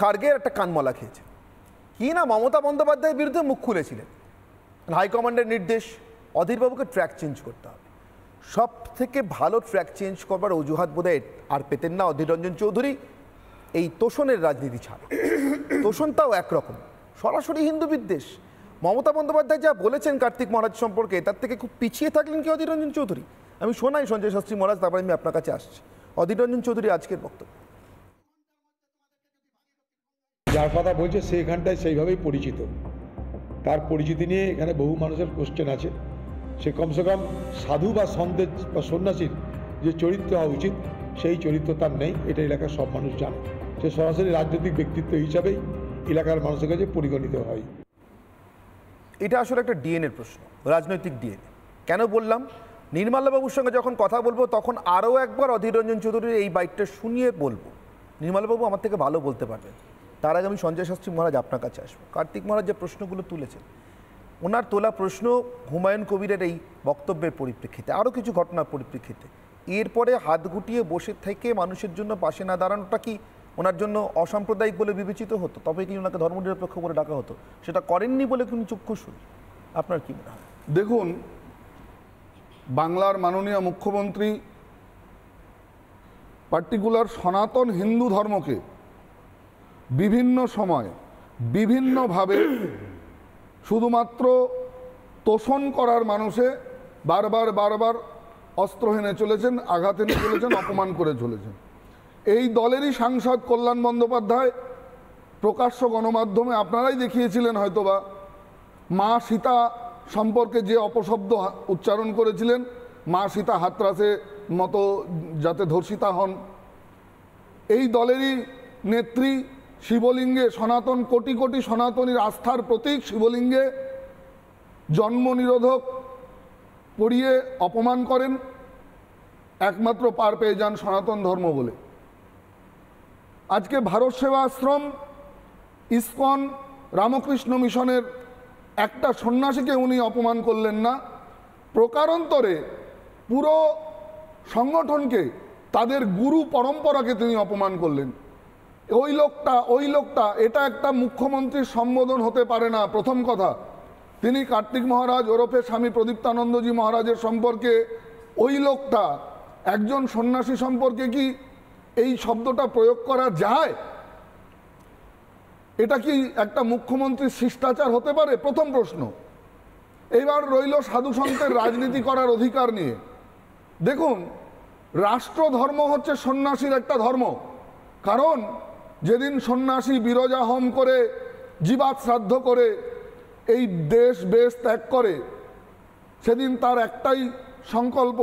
খার্গের একটা কানমলা খেয়েছে কি না মমতা বন্দ্যোপাধ্যায়ের বিরুদ্ধে মুখ খুলেছিলেন হাইকমান্ডের নির্দেশ অধীরবাবুকে ট্র্যাক চেঞ্জ করতে হবে সব থেকে ভালো ট্র্যাক চেঞ্জ করবার অজুহাত বোধহয় আর পেতেন না অধীর চৌধুরী এই তোষণের রাজনীতি ছাড়া তোষণটাও একরকম সরাসরি হিন্দু বিদ্বেষ মমতা বন্দ্যোপাধ্যায় যা বলেছেন কার্তিক মহারাজ সম্পর্কে তার থেকে খুব পিছিয়ে থাকলেন কি অধীর রঞ্জন চৌধুরী আমি শোনাই সঞ্জয় শাস্ত্রী মহারাজ তারপরে আমি আপনার কাছে আসছি অধীর রঞ্জন চৌধুরী আজকের বক্তব্য যার কথা বলছে সেইখানটায় সেইভাবেই পরিচিত তার পরিচিতি নিয়ে এখানে বহু মানুষের কোশ্চেন আছে সে কমসে কম সাধু বা সন্দেহ বা সন্ন্যাসীর যে চরিত্র হওয়া উচিত সেই চরিত্র তার নেই এটা এলাকার সব মানুষ জানে সে সরাসরি রাজনৈতিক ব্যক্তিত্ব হিসাবেই এলাকার মানুষের কাছে পরিগণিত হয় এটা আসলে একটা ডিএনএর প্রশ্ন রাজনৈতিক ডিএনএ কেন বললাম বাবুর সঙ্গে যখন কথা বলবো তখন আরও একবার অধীর রঞ্জন চৌধুরীর এই বাইকটা শুনিয়ে বলবো বাবু আমার থেকে ভালো বলতে পারবেন তার আগে আমি সঞ্জয় শাস্ত্রী মহারাজ আপনার কাছে আসবো কার্তিক মহারাজ যে প্রশ্নগুলো তুলেছেন ওনার তোলা প্রশ্ন হুমায়ুন কবিরের এই বক্তব্যের পরিপ্রেক্ষিতে আরও কিছু ঘটনার পরিপ্রেক্ষিতে এরপরে হাত গুটিয়ে বসে থেকে মানুষের জন্য পাশে না দাঁড়ানোটা কি ওনার জন্য অসাম্প্রদায়িক বলে বিবেচিত হতো তবে কি ওনাকে ধর্মনিরপেক্ষ বলে ডাকা হতো সেটা করেননি বলে কিন্তু চক্ষুষুল আপনার কি মনে হয় দেখুন বাংলার মাননীয় মুখ্যমন্ত্রী পার্টিকুলার সনাতন হিন্দু ধর্মকে বিভিন্ন সময় বিভিন্নভাবে শুধুমাত্র তোষণ করার মানুষে বারবার বারবার অস্ত্র হেনে চলেছেন আঘাত এনে চলেছেন অপমান করে চলেছেন এই দলেরই সাংসদ কল্যাণ বন্দ্যোপাধ্যায় প্রকাশ্য গণমাধ্যমে আপনারাই দেখিয়েছিলেন হয়তোবা মা সীতা সম্পর্কে যে অপশব্দ উচ্চারণ করেছিলেন মা সীতা হাতরাসে মতো যাতে ধর্ষিতা হন এই দলেরই নেত্রী শিবলিঙ্গে সনাতন কোটি কোটি সনাতনীর আস্থার প্রতীক শিবলিঙ্গে জন্ম নিরোধক পড়িয়ে অপমান করেন একমাত্র পার পেয়ে যান সনাতন ধর্ম বলে আজকে ভারত সেবা আশ্রম ইস্কন রামকৃষ্ণ মিশনের একটা সন্ন্যাসীকে উনি অপমান করলেন না প্রকারান্তরে পুরো সংগঠনকে তাদের গুরু পরম্পরাকে তিনি অপমান করলেন ওই লোকটা ওই লোকটা এটা একটা মুখ্যমন্ত্রীর সম্বোধন হতে পারে না প্রথম কথা তিনি কার্তিক মহারাজ ওরফে স্বামী প্রদীপ্তানন্দজি মহারাজের সম্পর্কে ওই লোকটা একজন সন্ন্যাসী সম্পর্কে কি এই শব্দটা প্রয়োগ করা যায় এটা কি একটা মুখ্যমন্ত্রীর শিষ্টাচার হতে পারে প্রথম প্রশ্ন এইবার রইল সাধু সন্তের রাজনীতি করার অধিকার নিয়ে দেখুন রাষ্ট্র ধর্ম হচ্ছে সন্ন্যাসীর একটা ধর্ম কারণ যেদিন সন্ন্যাসী বিরজা করে জীবাত শ্রাদ্ধ করে এই দেশ বেশ ত্যাগ করে সেদিন তার একটাই সংকল্প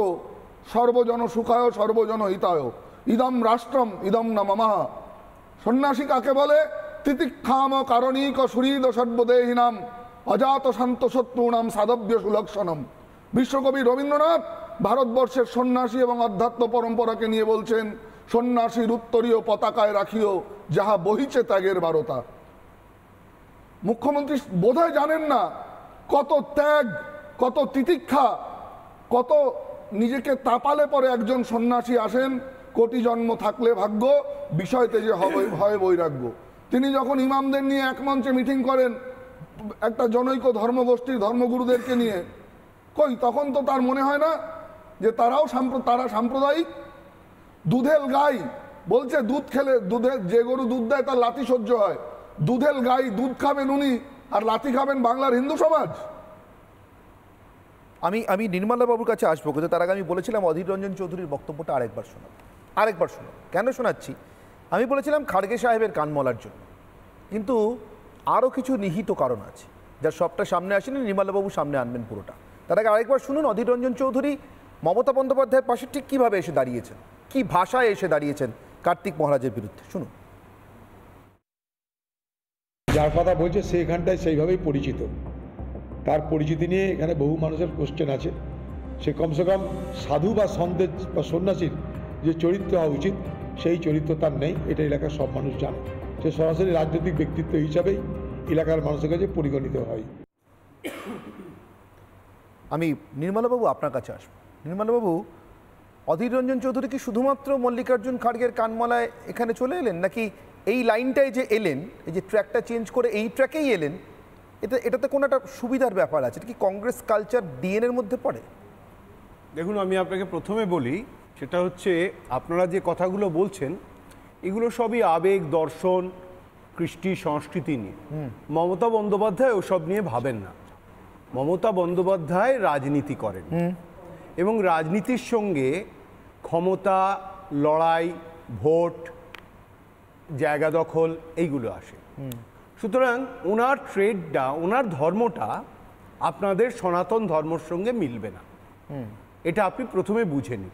সর্বজন সুখায় সর্বজন হিতায় ইদম রাষ্ট্রম ইদম না মামাহা সন্ন্যাসী কাকে বলে তিতিক্ষাম কারণিক সুহৃদ সর্বদেহিনাম অজাত শান্ত শত্রু নাম সাধব্য সুলক্ষণম বিশ্বকবি রবীন্দ্রনাথ ভারতবর্ষের সন্ন্যাসী এবং আধ্যাত্ম পরম্পরাকে নিয়ে বলছেন সন্ন্যাসীর উত্তরীয় পতাকায় রাখিও যাহা বহিছে ত্যাগের বারতা মুখ্যমন্ত্রী বোধহয় জানেন না কত ত্যাগ কত তিতিক্ষা কত নিজেকে তাপালে পরে একজন সন্ন্যাসী আসেন কোটি জন্ম থাকলে ভাগ্য বিষয়তে যে হবে হয় বৈরাগ্য তিনি যখন ইমামদের নিয়ে এক মঞ্চে মিটিং করেন একটা জনৈক ধর্মগোষ্ঠীর ধর্মগুরুদেরকে নিয়ে কই তখন তো তার মনে হয় না যে তারাও তারা সাম্প্রদায়িক দুধেল গাই বলছে দুধ খেলে দুধে যে গরু দুধ দেয় তার লাতি সহ্য হয় দুধেল গাই দুধ খাবেন উনি আর লাতি খাবেন বাংলার হিন্দু সমাজ আমি আমি নির্মলাবাবুর কাছে আসবো কিন্তু তার আগে আমি বলেছিলাম অধীর রঞ্জন চৌধুরীর বক্তব্যটা আরেকবার শোনাবো আরেকবার শুনো কেন শোনাচ্ছি আমি বলেছিলাম খাড়গে সাহেবের কানমলার জন্য কিন্তু আরও কিছু নিহিত কারণ আছে যার সবটা সামনে আসেনি নির্মলাবাবু সামনে আনবেন পুরোটা তার আগে আরেকবার শুনুন অধীর রঞ্জন চৌধুরী মমতা বন্দ্যোপাধ্যায়ের পাশে ঠিক কীভাবে এসে দাঁড়িয়েছেন কি ভাষায় এসে দাঁড়িয়েছেন কার্তিক মহারাজের বিরুদ্ধে শুনুন যার কথা বলছে সেইখানটায় সেইভাবেই পরিচিত তার পরিচিতি নিয়ে এখানে বহু মানুষের কোশ্চেন আছে সে কমসে কম সাধু বা সন্দেহ বা সন্ন্যাসীর যে চরিত্র হওয়া উচিত সেই চরিত্র তার নেই এটা এলাকার সব মানুষ জানে সে সরাসরি রাজনৈতিক ব্যক্তিত্ব হিসাবেই এলাকার মানুষের কাছে পরিগণিত হয় আমি নির্মলাবাবু আপনার কাছে আসব নির্মলাবাবু অধীর রঞ্জন চৌধুরী কি শুধুমাত্র মল্লিকার্জুন খাড়গের কানমলায় এখানে চলে এলেন নাকি এই লাইনটাই যে এলেন এই যে ট্র্যাকটা চেঞ্জ করে এই ট্র্যাকেই এলেন এটা এটাতে কোনো একটা সুবিধার ব্যাপার আছে এটা কি কংগ্রেস কালচার ডিএনএর মধ্যে পড়ে দেখুন আমি আপনাকে প্রথমে বলি সেটা হচ্ছে আপনারা যে কথাগুলো বলছেন এগুলো সবই আবেগ দর্শন কৃষ্টি সংস্কৃতি নিয়ে মমতা বন্দ্যোপাধ্যায় ওসব নিয়ে ভাবেন না মমতা বন্দ্যোপাধ্যায় রাজনীতি করেন এবং রাজনীতির সঙ্গে ক্ষমতা লড়াই ভোট জায়গা দখল এইগুলো আসে সুতরাং ওনার ট্রেডটা ওনার ধর্মটা আপনাদের সনাতন ধর্মর সঙ্গে মিলবে না এটা আপনি প্রথমে বুঝে নিন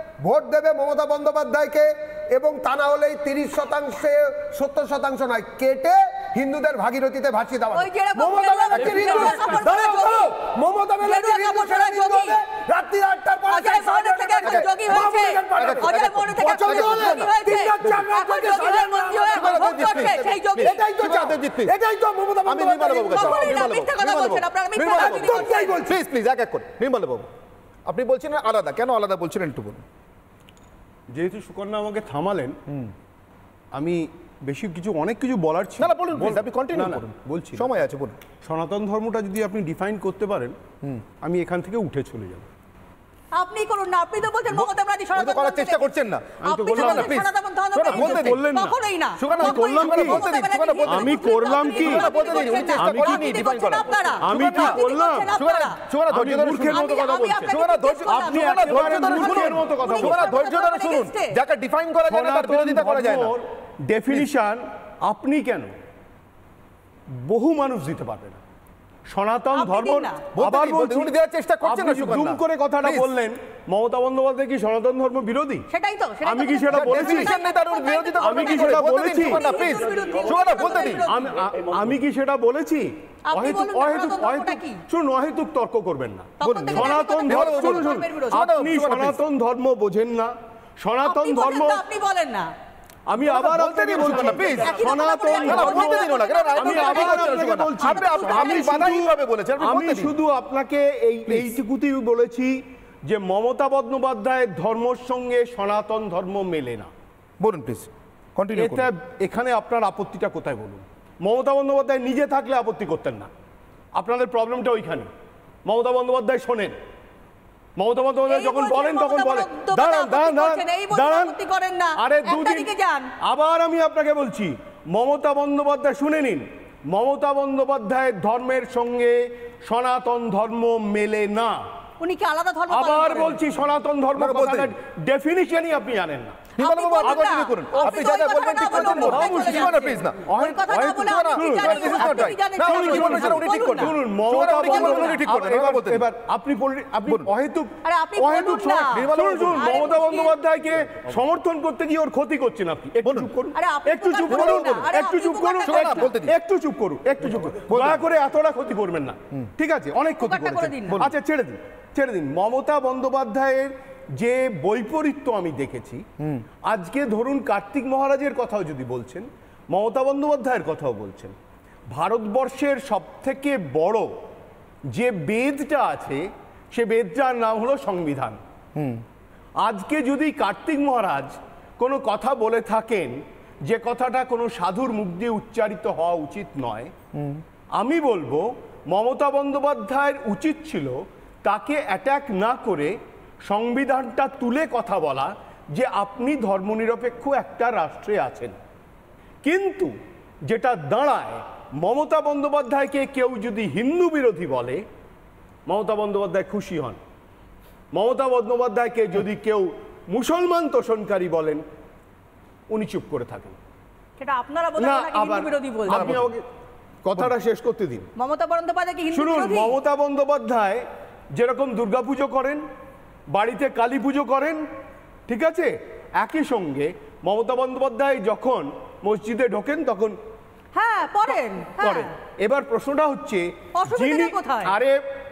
ভোট দেবে মমতা বন্দ্যোপাধ্যায়কে এবং তা না হলেই তিরিশ শতাংশে সত্তর শতাংশ নয় কেটে হিন্দুদের ভাগীরথীতে ভাসিয়ে দেওয়া মমতা আপনি বলছিলেন আলাদা কেন আলাদা বলছিলেন একটু বলুন যেহেতু সুকন্যা আমাকে থামালেন আমি বেশি কিছু অনেক কিছু বলার ছিল না বলুন আপনি কন্টিনিউ করুন বলছি সময় আছে বলুন সনাতন ধর্মটা যদি আপনি ডিফাইন করতে পারেন আমি এখান থেকে উঠে চলে যাব আপনি করুন না আপনি তো বলছেন করার চেষ্টা করছেন না আপনি তো সনাতন ধর্ম বললেন না কখনোই না করলাম কি আমি করলাম কি আমি কি ডিফাইন করা আমি কি করলাম ধৈর্য ধরে মূর্খের মতো কথা বলছেন ধৈর্য আপনি ধৈর্য ধরে মূর্খের মতো কথা বলছেন ধৈর্য ধরে শুনুন যাকে ডিফাইন করা যায় না তার বিরোধিতা করা যায় না ডেফিনিশন আপনি কেন বহু মানুষ দিতে পারবে না সনাতন ধর্ম আবার উনি দেওয়ার চেষ্টা করছেন না সুকান্ত করে কথাটা বললেন মমতা বন্দ্যোপাধ্যায় কি সনাতন ধর্ম বিরোধী সেটাই তো আমি কি সেটা বলেছি আমি কি সেটা বলেছি আমি কি সেটা বলেছি তর্ক করবেন না সনাতন ধর্ম আপনি সনাতন ধর্ম বোঝেন না সনাতন ধর্ম আপনি বলেন না আমি আবার আপনাকে বলছি প্লিজ সনাতন আমি আবার আপনাকে বলছি আমি বলেছি আমি শুধু আপনাকে এই এইটুকুতেই বলেছি যে মমতা বন্দ্যোপাধ্যায়ের ধর্মের সঙ্গে সনাতন ধর্ম মেলে না বলুন প্লিজ কন্টিনিউ এটা এখানে আপনার আপত্তিটা কোথায় বলুন মমতা বন্দ্যোপাধ্যায় নিজে থাকলে আপত্তি করতেন না আপনাদের প্রবলেমটা ওইখানে মমতা বন্দ্যোপাধ্যায় শোনেন মমতা বন্দ্যোপাধ্যায় যখন বলেন তখন বলেন দাঁড়ান দাঁড়ান দাঁড়ান আরে দুদিন আবার আমি আপনাকে বলছি মমতা বন্দ্যোপাধ্যায় শুনে নিন মমতা বন্দ্যোপাধ্যায়ের ধর্মের সঙ্গে সনাতন ধর্ম মেলে না উনি কি আলাদা ধর্ম আবার বলছি সনাতন ধর্ম ডেফিনিশনই আপনি জানেন না মানে সমর্থন করতে গিয়ে ওর ক্ষতি করছেন আপনি একটু চুপ করুন একটু চুপ করুন একটু চুপ করুন একটু চুপ করুন দয়া করে এতটা ক্ষতি করবেন না ঠিক আছে অনেক ক্ষতি আচ্ছা ছেড়ে দিন ছেড়ে দিন মমতা বন্দ্যোপাধ্যায়ের যে বৈপরীত্য আমি দেখেছি আজকে ধরুন কার্তিক মহারাজের কথাও যদি বলছেন মমতা বন্দ্যোপাধ্যায়ের কথাও বলছেন ভারতবর্ষের সবথেকে বড় যে বেদটা আছে সে বেদটার নাম হলো সংবিধান আজকে যদি কার্তিক মহারাজ কোনো কথা বলে থাকেন যে কথাটা কোনো সাধুর মুখ দিয়ে উচ্চারিত হওয়া উচিত নয় আমি বলবো মমতা বন্দ্যোপাধ্যায়ের উচিত ছিল তাকে অ্যাট্যাক না করে সংবিধানটা তুলে কথা বলা যে আপনি ধর্মনিরপেক্ষ একটা রাষ্ট্রে আছেন কিন্তু যেটা দাঁড়ায় মমতা বন্দ্যোপাধ্যায়কে কেউ যদি হিন্দু বিরোধী বলে মমতা বন্দ্যোপাধ্যায় খুশি হন মমতা বন্দ্যোপাধ্যায়কে যদি কেউ মুসলমান তোষণকারী বলেন উনি চুপ করে থাকেন সেটা আপনি কথাটা শেষ করতে দিন মমতা বন্দ্যোপাধ্যায় শুনুন মমতা বন্দ্যোপাধ্যায় যেরকম দুর্গাপুজো করেন বাড়িতে কালী পুজো করেন ঠিক আছে একই সঙ্গে মমতা বন্দ্যোপাধ্যায় যখন মসজিদে ঢোকেন তখন হ্যাঁ করেন হ্যাঁ। এবার প্রশ্নটা হচ্ছে আরে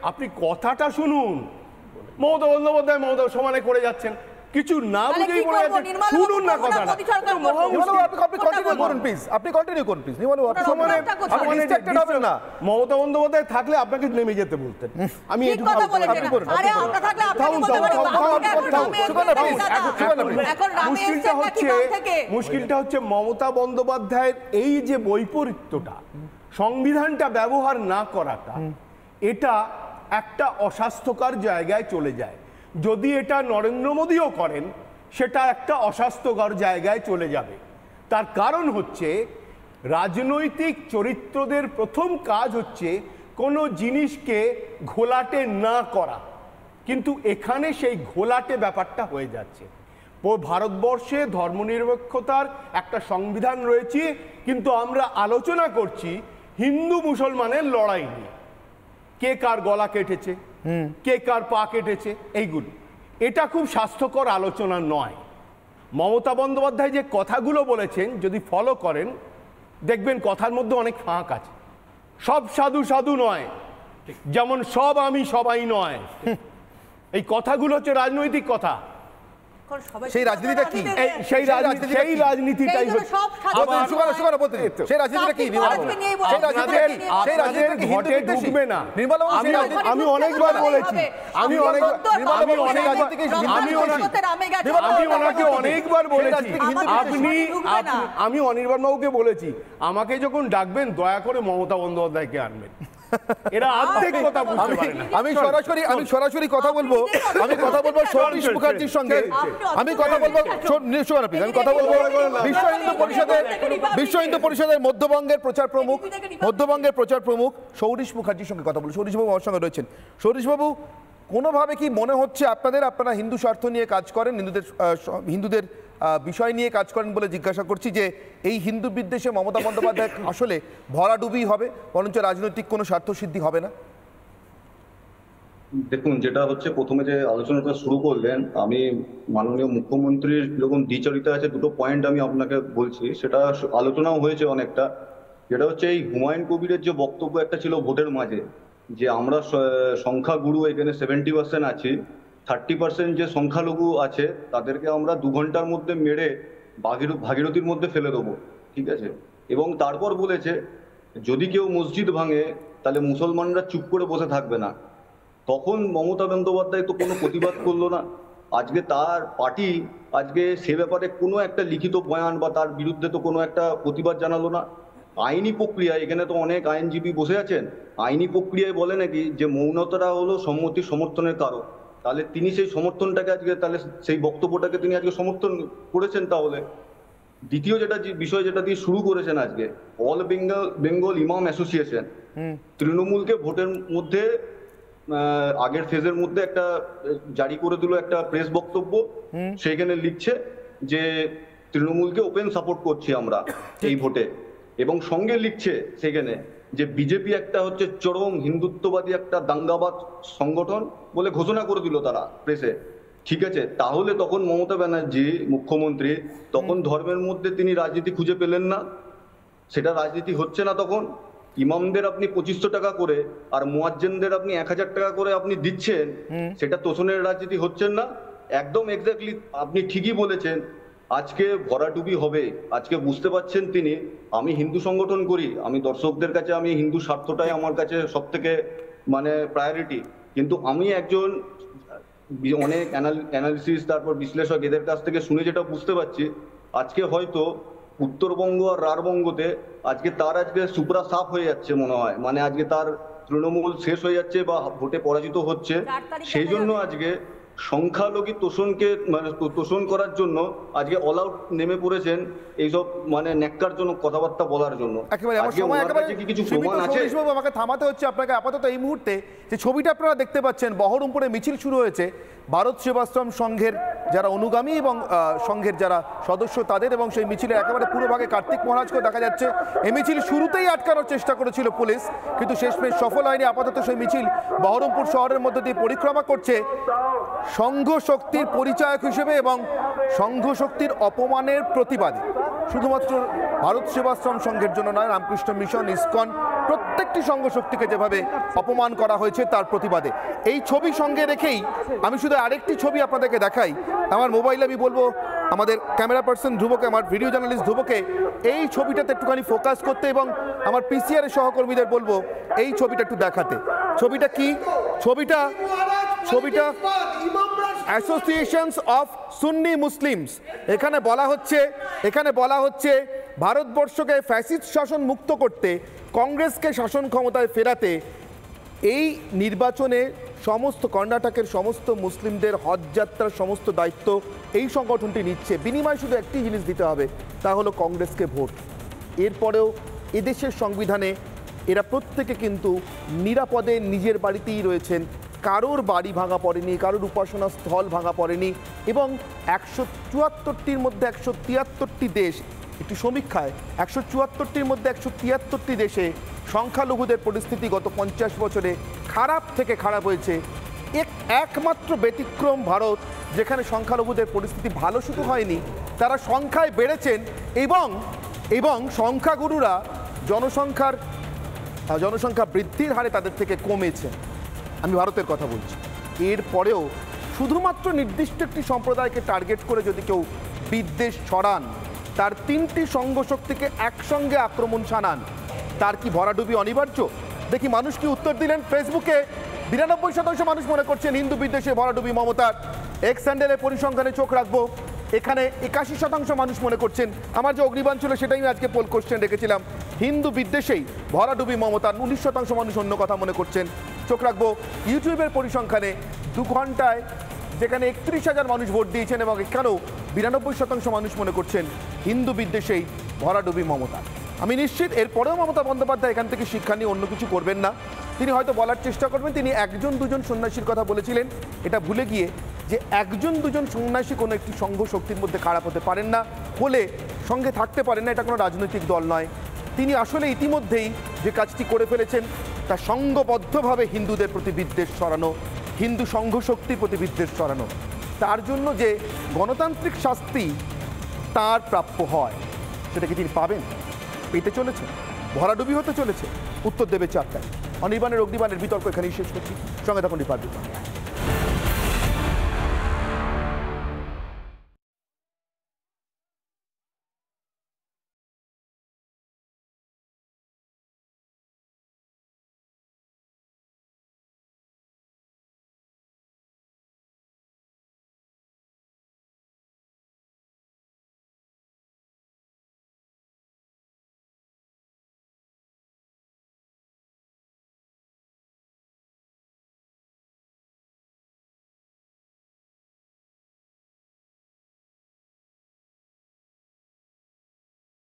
আপনি কথাটা শুনুন মমতা বন্দ্যোপাধ্যায় মমতা সমানে করে যাচ্ছেন কিছু না বুঝেই বলে যাচ্ছে শুনুন না কথাটা মানে মমতা বন্দ্যোপাধ্যায় থাকলে আপনাকে নেমে যেতে বলতেন আমি মুশকিলটা হচ্ছে মুশকিলটা হচ্ছে মমতা বন্দ্যোপাধ্যায়ের এই যে বৈপরীত্যটা সংবিধানটা ব্যবহার না করাটা এটা একটা অস্বাস্থ্যকর জায়গায় চলে যায় যদি এটা নরেন্দ্র মোদীও করেন সেটা একটা অস্বাস্থ্যকর জায়গায় চলে যাবে তার কারণ হচ্ছে রাজনৈতিক চরিত্রদের প্রথম কাজ হচ্ছে কোনো জিনিসকে ঘোলাটে না করা কিন্তু এখানে সেই ঘোলাটে ব্যাপারটা হয়ে যাচ্ছে ভারতবর্ষে ধর্মনিরপেক্ষতার একটা সংবিধান রয়েছে কিন্তু আমরা আলোচনা করছি হিন্দু মুসলমানের লড়াই নিয়ে কে কার গলা কেটেছে কে কার পা কেটেছে এইগুলো এটা খুব স্বাস্থ্যকর আলোচনা নয় মমতা বন্দ্যোপাধ্যায় যে কথাগুলো বলেছেন যদি ফলো করেন দেখবেন কথার মধ্যে অনেক ফাঁক আছে সব সাধু সাধু নয় যেমন সব আমি সবাই নয় এই কথাগুলো হচ্ছে রাজনৈতিক কথা সেই রাজনীতিটা কি সেই রাজনীতি সেই রাজনীতিটাই সেই রাজনীতিটা কি ঘটে ঢুকবে না আমি অনেকবার বলেছি আমি অনেক আমি অনেক আমি আমি ওনাকে অনেকবার বলেছি আপনি আমি অনির্বাণ বাবুকে বলেছি আমাকে যখন ডাকবেন দয়া করে মমতা বন্দ্যোপাধ্যায়কে আনবেন এরা অর্ধেক কথা বুঝতে পারে না আমি সরাসরি আমি সরাসরি কথা বলবো আমি কথা বলবো সতীশ মুখার্জির সঙ্গে আমি কথা বলবো নিশ্চয় আমি কথা বলবো বিশ্ব হিন্দু পরিষদের বিশ্ব হিন্দু পরিষদের মধ্যবঙ্গের প্রচার প্রমুখ মধ্যবঙ্গের প্রচার প্রমুখ সৌরীশ মুখার্জির সঙ্গে কথা বলবো সৌরিশবাবু আমার সঙ্গে রয়েছেন সৌরিশবাবু কোনোভাবে কি মনে হচ্ছে আপনাদের আপনারা হিন্দু স্বার্থ নিয়ে কাজ করেন হিন্দুদের হিন্দুদের বিষয় নিয়ে কাজ করেন বলে জিজ্ঞাসা করছি যে এই হিন্দু বিদ্বেষে মমতা বন্দ্যোপাধ্যায় আসলে ভরাডুবি হবে বরঞ্চ রাজনৈতিক কোনো স্বার্থ সিদ্ধি হবে না দেখুন যেটা হচ্ছে প্রথমে যে আলোচনাটা শুরু করলেন আমি মাননীয় মুখ্যমন্ত্রীর যখন দ্বিচারিতা আছে দুটো পয়েন্ট আমি আপনাকে বলছি সেটা আলোচনাও হয়েছে অনেকটা যেটা হচ্ছে এই হুমায়ুন কবিরের যে বক্তব্য একটা ছিল ভোটের মাঝে যে আমরা সংখ্যাগুরু এখানে সেভেন্টি পার্সেন্ট আছি থার্টি পার্সেন্ট যে সংখ্যালঘু আছে তাদেরকে আমরা দু ঘন্টার মধ্যে মেরে ভাগীর ভাগীরথীর মধ্যে ফেলে দেবো ঠিক আছে এবং তারপর বলেছে যদি কেউ মসজিদ ভাঙে তাহলে মুসলমানরা চুপ করে বসে থাকবে না তখন মমতা বন্দ্যোপাধ্যায় তো কোনো প্রতিবাদ করলো না আজকে তার পার্টি আজকে সে ব্যাপারে কোনো একটা লিখিত বয়ান বা তার বিরুদ্ধে তো কোনো একটা প্রতিবাদ জানালো না আইনি প্রক্রিয়া এখানে তো অনেক আইনজীবী বসে আছেন আইনি প্রক্রিয়ায় বলে নাকি যে মৌনতাটা হলো সম্মতি সমর্থনের কারণ তাহলে তিনি সেই সমর্থনটাকে আজকে তাহলে সেই বক্তব্যটাকে তিনি আজকে সমর্থন করেছেন তাহলে দ্বিতীয় যেটা বিষয় যেটা দিয়ে শুরু করেছেন আজকে অল বেঙ্গল বেঙ্গল ইমাম অ্যাসোসিয়েশন তৃণমূলকে ভোটের মধ্যে আগের ফেজের মধ্যে একটা জারি করে দিল একটা প্রেস বক্তব্য সেখানে লিখছে যে তৃণমূলকে ওপেন সাপোর্ট করছি আমরা এই ভোটে এবং সঙ্গে লিখছে সেখানে যে বিজেপি একটা হচ্ছে চরম হিন্দুত্ববাদী একটা দাঙ্গাবাদ সংগঠন বলে ঘোষণা করে দিল তারা প্রেসে ঠিক আছে তাহলে তখন মমতা ব্যানার্জি মুখ্যমন্ত্রী তখন ধর্মের মধ্যে তিনি রাজনীতি খুঁজে পেলেন না সেটা রাজনীতি হচ্ছে না তখন ইমামদের আপনি পঁচিশশো টাকা করে আর মোয়াজ্জেনদের আপনি এক হাজার টাকা করে আপনি দিচ্ছেন সেটা তোষণের রাজনীতি হচ্ছেন না একদম এক্স্যাক্টলি আপনি ঠিকই বলেছেন আজকে ভরাডুবি হবে আজকে বুঝতে পারছেন তিনি আমি হিন্দু সংগঠন করি আমি দর্শকদের কাছে আমি হিন্দু স্বার্থটাই আমার কাছে সব থেকে মানে প্রায়োরিটি কিন্তু আমি একজন অনেক অ্যানালিসিস তারপর বিশ্লেষক এদের কাছ থেকে শুনে যেটা বুঝতে পারছি আজকে হয়তো উত্তরবঙ্গ আর রারবঙ্গতে আজকে তার আজকে সুপ্রা সাফ হয়ে যাচ্ছে মনে হয় মানে আজকে তার তৃণমূল শেষ হয়ে যাচ্ছে বা ভোটে পরাজিত হচ্ছে সেই জন্য আজকে সংখ্যালঘু তোষণকে মানে তোষণ করার জন্য আজকে অল আউট নেমে পড়েছেন এইসব মানে ন্যাক্কার জন্য কথাবার্তা বলার জন্য আমাকে থামাতে হচ্ছে আপনাকে আপাতত এই মুহূর্তে যে ছবিটা আপনারা দেখতে পাচ্ছেন বহরমপুরে মিছিল শুরু হয়েছে ভারত সেবাশ্রম সংঘের যারা অনুগামী এবং সংঘের যারা সদস্য তাদের এবং সেই মিছিলে একেবারে পুরো ভাগে কার্তিক মহারাজকেও দেখা যাচ্ছে এই মিছিল শুরুতেই আটকানোর চেষ্টা করেছিল পুলিশ কিন্তু শেষমেশ সফল হয়নি আপাতত সেই মিছিল বহরমপুর শহরের মধ্যে দিয়ে পরিক্রমা করছে সংঘ শক্তির পরিচায়ক হিসেবে এবং সংঘ শক্তির অপমানের প্রতিবাদে শুধুমাত্র ভারত সেবাশ্রম সংঘের জন্য নয় রামকৃষ্ণ মিশন ইস্কন প্রত্যেকটি সংঘ শক্তিকে যেভাবে অপমান করা হয়েছে তার প্রতিবাদে এই ছবি সঙ্গে রেখেই আমি শুধু আরেকটি ছবি আপনাদেরকে দেখাই আমার মোবাইলে আমি বলবো আমাদের ক্যামেরা পার্সন ধ্রুবকে আমার ভিডিও জার্নালিস্ট ধ্রুবকে এই ছবিটাতে একটুখানি ফোকাস করতে এবং আমার পিসিআর সহকর্মীদের বলবো এই ছবিটা একটু দেখাতে ছবিটা কি ছবিটা ছবিটা অ্যাসোসিয়েশনস অফ সুন্নি মুসলিমস এখানে বলা হচ্ছে এখানে বলা হচ্ছে ভারতবর্ষকে ফ্যাসিস শাসন মুক্ত করতে কংগ্রেসকে শাসন ক্ষমতায় ফেরাতে এই নির্বাচনে সমস্ত কর্ণাটকের সমস্ত মুসলিমদের হজযাত্রার সমস্ত দায়িত্ব এই সংগঠনটি নিচ্ছে বিনিময় শুধু একটি জিনিস দিতে হবে তা হলো কংগ্রেসকে ভোট এরপরেও এদেশের সংবিধানে এরা প্রত্যেকে কিন্তু নিরাপদে নিজের বাড়িতেই রয়েছেন কারোর বাড়ি ভাঙা পড়েনি কারোর উপাসনা স্থল ভাঙা পড়েনি এবং একশো চুয়াত্তরটির মধ্যে একশো তিয়াত্তরটি দেশ একটি সমীক্ষায় একশো চুয়াত্তরটির মধ্যে একশো তিয়াত্তরটি দেশে সংখ্যালঘুদের পরিস্থিতি গত পঞ্চাশ বছরে খারাপ থেকে খারাপ হয়েছে এক একমাত্র ব্যতিক্রম ভারত যেখানে সংখ্যালঘুদের পরিস্থিতি ভালো শুধু হয়নি তারা সংখ্যায় বেড়েছেন এবং এবং সংখ্যাগুরুরা জনসংখ্যার জনসংখ্যা বৃদ্ধির হারে তাদের থেকে কমেছে আমি ভারতের কথা বলছি এর পরেও শুধুমাত্র নির্দিষ্ট একটি সম্প্রদায়কে টার্গেট করে যদি কেউ বিদ্বেষ ছড়ান তার তিনটি সঙ্গশক্তিকে একসঙ্গে আক্রমণ ছানান তার কি ভরাডুবি অনিবার্য দেখি মানুষ কি উত্তর দিলেন ফেসবুকে বিরানব্বই শতাংশ মানুষ মনে করছেন হিন্দু বিদ্বেষে ভরাডুবি মমতার এক্স স্যান্ডেলের পরিসংখ্যানে চোখ রাখবো এখানে একাশি শতাংশ মানুষ মনে করছেন আমার যে অগ্নিবান ছিল সেটাই আমি আজকে পোল কোশ্চেন রেখেছিলাম হিন্দু বিদ্বেষেই ভরাডুবি মমতা উনিশ শতাংশ মানুষ অন্য কথা মনে করছেন চোখ রাখবো ইউটিউবের পরিসংখ্যানে দু ঘন্টায় যেখানে একত্রিশ হাজার মানুষ ভোট দিয়েছেন এবং এখানেও বিরানব্বই শতাংশ মানুষ মনে করছেন হিন্দু বিদ্বেষেই ভরাডুবি মমতা আমি নিশ্চিত এরপরেও মমতা বন্দ্যোপাধ্যায় এখান থেকে শিক্ষা নিয়ে অন্য কিছু করবেন না তিনি হয়তো বলার চেষ্টা করবেন তিনি একজন দুজন সন্ন্যাসীর কথা বলেছিলেন এটা ভুলে গিয়ে যে একজন দুজন সন্ন্যাসী কোনো একটি সংঘ শক্তির মধ্যে খারাপ হতে পারেন না হলে সঙ্গে থাকতে পারেন না এটা কোনো রাজনৈতিক দল নয় তিনি আসলে ইতিমধ্যেই যে কাজটি করে ফেলেছেন তা সংঘবদ্ধভাবে হিন্দুদের প্রতি বিদ্বেষ সরানো হিন্দু সংঘ শক্তির প্রতি বিদ্বেষ সরানো তার জন্য যে গণতান্ত্রিক শাস্তি তার প্রাপ্য হয় সেটা কি তিনি পাবেন পেতে চলেছে ভরাডুবি হতে চলেছে উত্তর দেবে চারটায় অনির্বাণের অগ্নিবাণের বিতর্ক এখানেই শেষ করছি সঙ্গে তখন ডিপার্টমেন্ট